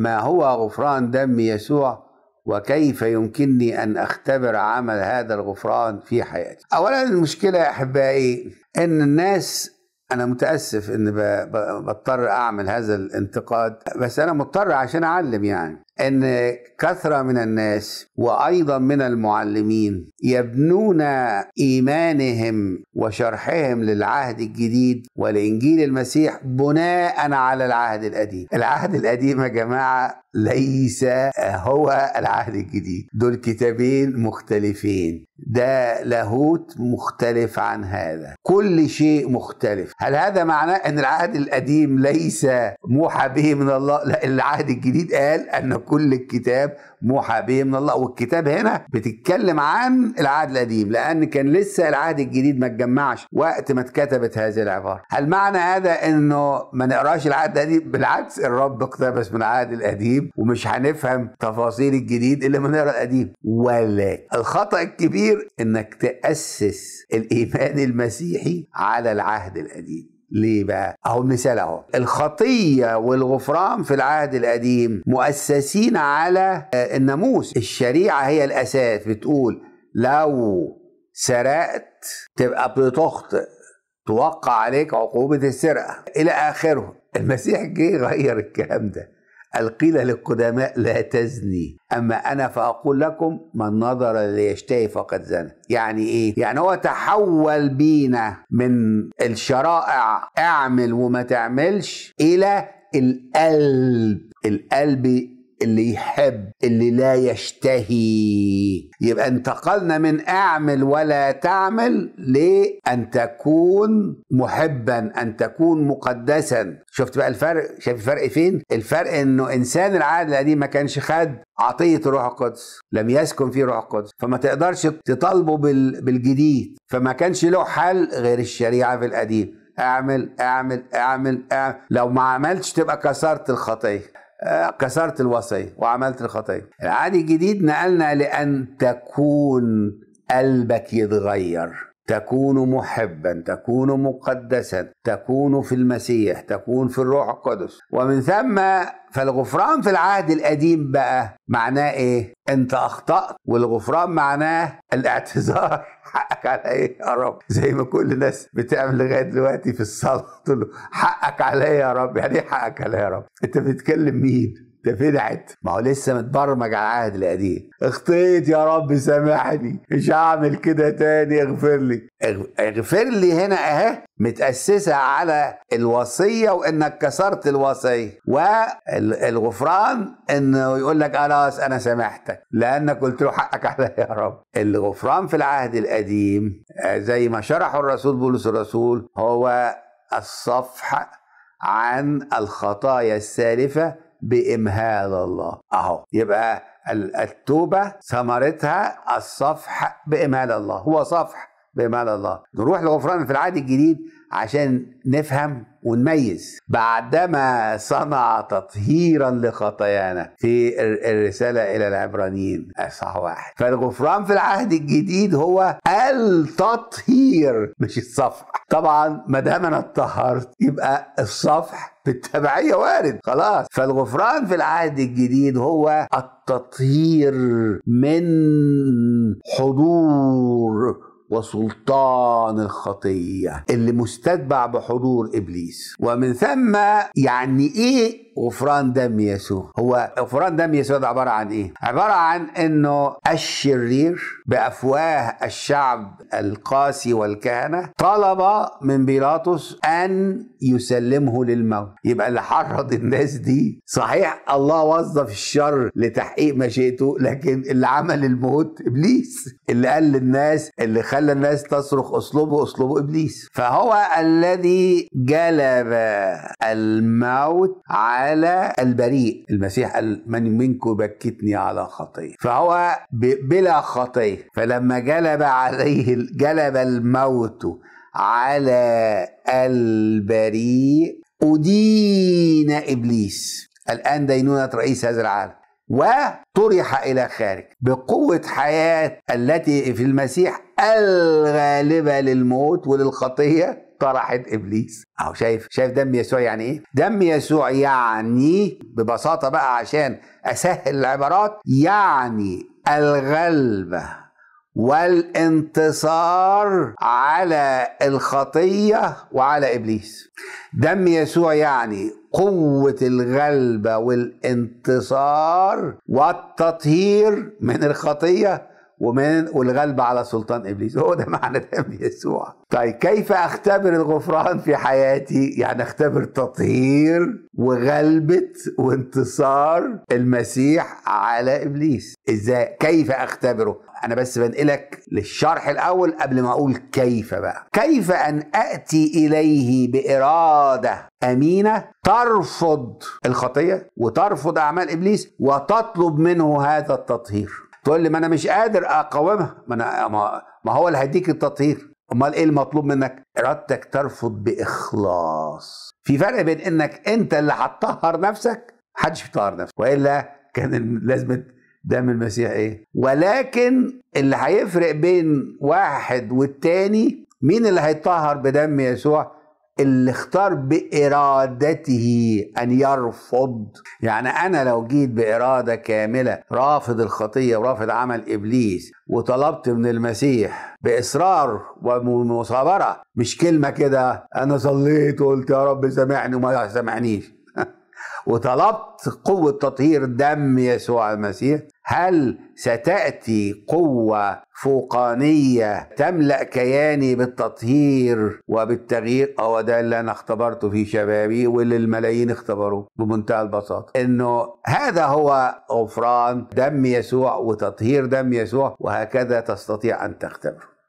ما هو غفران دم يسوع وكيف يمكنني أن أختبر عمل هذا الغفران في حياتي أولا المشكلة يا أحبائي أن الناس أنا متأسف إن بضطر أعمل هذا الانتقاد بس أنا مضطر عشان أعلم يعني ان كثره من الناس وايضا من المعلمين يبنون ايمانهم وشرحهم للعهد الجديد ولانجيل المسيح بناء على العهد القديم العهد القديم يا جماعه ليس هو العهد الجديد دول كتابين مختلفين ده لاهوت مختلف عن هذا كل شيء مختلف هل هذا معناه ان العهد القديم ليس موحى به من الله لا العهد الجديد قال ان كل الكتاب موحى به من الله والكتاب هنا بتتكلم عن العهد القديم لأن كان لسه العهد الجديد ما اتجمعش وقت ما اتكتبت هذه العبارة هل معنى هذا أنه ما نقراش العهد القديم بالعكس الرب اقتبس من العهد القديم ومش هنفهم تفاصيل الجديد إلا ما نقرا القديم ولا الخطأ الكبير أنك تأسس الإيمان المسيحي على العهد القديم ليه بقى؟ أهو المثال أهو الخطية والغفران في العهد القديم مؤسسين على آه، الناموس الشريعة هي الأساس بتقول لو سرقت تبقى بتخطئ توقع عليك عقوبة السرقة إلى آخره المسيح جه غير الكلام ده القيل للقدماء لا تزني أما أنا فأقول لكم من نظر ليشتهي فقد زنى يعني إيه؟ يعني هو تحول بينا من الشرائع اعمل وما تعملش إلى القلب القلب اللي يحب اللي لا يشتهي يبقى انتقلنا من اعمل ولا تعمل لان تكون محبا ان تكون مقدسا شفت بقى الفرق شايف الفرق فين الفرق انه انسان العهد القديم ما كانش خد عطية الروح القدس لم يسكن فيه روح القدس فما تقدرش تطالبه بالجديد فما كانش له حل غير الشريعة في القديم اعمل اعمل اعمل اعمل لو ما عملتش تبقى كسرت الخطيه كسرت الوصية وعملت الخطية العهد الجديد نقلنا لأن تكون قلبك يتغير تكون محبا تكون مقدسا تكون في المسيح تكون في الروح القدس ومن ثم فالغفران في العهد القديم بقى معناه ايه انت اخطات والغفران معناه الاعتذار حقك علي يا رب زي ما كل الناس بتعمل لغايه دلوقتي في الصلاه تقول له حقك علي يا رب يعني ايه حقك علي يا رب انت بتتكلم مين ده فدعت ما هو لسه متبرمج على العهد القديم اخطيت يا رب سامحني مش هعمل كده تاني اغفر لي اغفر لي هنا اهي متأسسة على الوصية وإنك كسرت الوصية والغفران إنه يقول لك خلاص أنا سامحتك لأنك قلت له حقك عليا يا رب الغفران في العهد القديم آه، زي ما شرحه الرسول بولس الرسول هو الصفح عن الخطايا السالفة بامهال الله اهو يبقى التوبه ثمرتها الصفح بامهال الله هو صفح بامهال الله نروح لغفران في العهد الجديد عشان نفهم ونميز بعدما صنع تطهيرا لخطايانا في الرسالة إلى العبرانيين صح واحد فالغفران في العهد الجديد هو التطهير مش الصفح طبعا ما دام أنا اتطهرت يبقى الصفح بالتبعيه وارد خلاص فالغفران في العهد الجديد هو التطهير من حضور وسلطان الخطيه اللي مستتبع بحضور ابليس ومن ثم يعني ايه غفران دم يسوع هو غفران دم يسوع ده عباره عن ايه عباره عن انه الشرير بافواه الشعب القاسي والكهنه طلب من بيلاطس ان يسلمه للموت يبقى اللي حرض الناس دي صحيح الله وظف الشر لتحقيق مشيئته لكن اللي عمل الموت ابليس اللي قال للناس اللي خلى خلى الناس تصرخ اسلوبه اسلوب ابليس فهو الذي جلب الموت على البريء المسيح قال من منكم بكتني على خطيه فهو بلا خطيه فلما جلب عليه جلب الموت على البريء أدين إبليس الآن دينونة رئيس هذا العالم وطرح إلى خارج بقوة حياة التي في المسيح الغالبة للموت وللخطية طرحت ابليس اهو شايف شايف دم يسوع يعني ايه دم يسوع يعني ببساطه بقى عشان اسهل العبارات يعني الغلبه والانتصار على الخطيه وعلى ابليس دم يسوع يعني قوة الغلبة والانتصار والتطهير من الخطية ومن والغلبة على سلطان إبليس هو ده معنى دم يسوع طيب كيف أختبر الغفران في حياتي يعني أختبر تطهير وغلبة وانتصار المسيح على إبليس إزاي كيف أختبره أنا بس بنقلك للشرح الأول قبل ما أقول كيف بقى كيف أن أتي إليه بإرادة أمينة ترفض الخطية وترفض أعمال إبليس وتطلب منه هذا التطهير تقول لي ما انا مش قادر اقاومها ما انا ما هو اللي هيديك التطهير امال ايه المطلوب منك ارادتك ترفض باخلاص في فرق بين انك انت اللي هتطهر نفسك حدش بيطهر نفسه والا كان لازم دم المسيح ايه ولكن اللي هيفرق بين واحد والتاني مين اللي هيطهر بدم يسوع اللي اختار بارادته ان يرفض يعني انا لو جيت باراده كامله رافض الخطيه ورافض عمل ابليس وطلبت من المسيح باصرار ومصابره مش كلمه كده انا صليت وقلت يا رب سامحني وما سامحنيش وطلبت قوة تطهير دم يسوع المسيح هل ستاتي قوه فوقانيه تملا كياني بالتطهير وبالتغيير هو ده اللي انا اختبرته في شبابي واللي الملايين اختبروه بمنتهى البساطه انه هذا هو غفران دم يسوع وتطهير دم يسوع وهكذا تستطيع ان تختبره